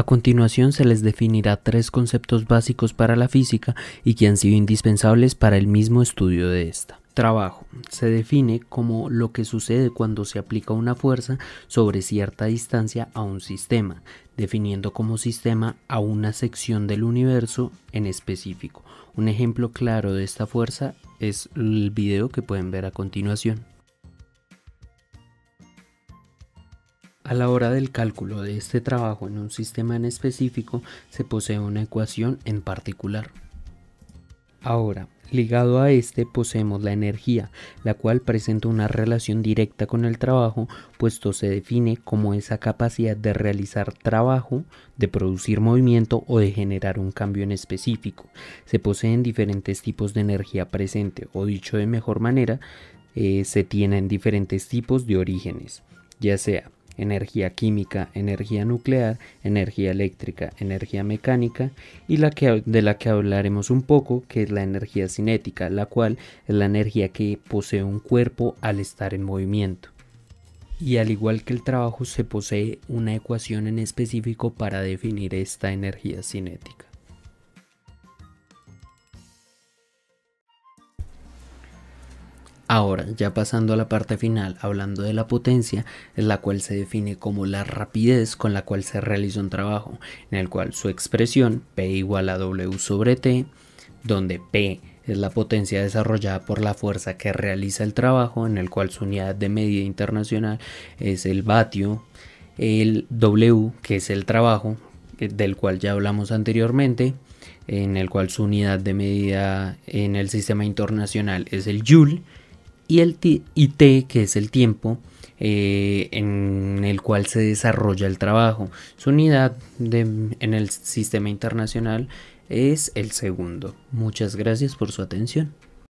A continuación se les definirá tres conceptos básicos para la física y que han sido indispensables para el mismo estudio de esta. Trabajo. Se define como lo que sucede cuando se aplica una fuerza sobre cierta distancia a un sistema, definiendo como sistema a una sección del universo en específico. Un ejemplo claro de esta fuerza es el video que pueden ver a continuación. A la hora del cálculo de este trabajo en un sistema en específico, se posee una ecuación en particular. Ahora, ligado a este poseemos la energía, la cual presenta una relación directa con el trabajo, puesto se define como esa capacidad de realizar trabajo, de producir movimiento o de generar un cambio en específico. Se poseen diferentes tipos de energía presente, o dicho de mejor manera, eh, se tienen diferentes tipos de orígenes, ya sea energía química, energía nuclear, energía eléctrica, energía mecánica y la de la que hablaremos un poco, que es la energía cinética, la cual es la energía que posee un cuerpo al estar en movimiento. Y al igual que el trabajo se posee una ecuación en específico para definir esta energía cinética. Ahora, ya pasando a la parte final, hablando de la potencia, es la cual se define como la rapidez con la cual se realiza un trabajo, en el cual su expresión P igual a W sobre T, donde P es la potencia desarrollada por la fuerza que realiza el trabajo, en el cual su unidad de medida internacional es el vatio, el W, que es el trabajo, eh, del cual ya hablamos anteriormente, en el cual su unidad de medida en el sistema internacional es el joule, y el IT, que es el tiempo eh, en el cual se desarrolla el trabajo. Su unidad en el sistema internacional es el segundo. Muchas gracias por su atención.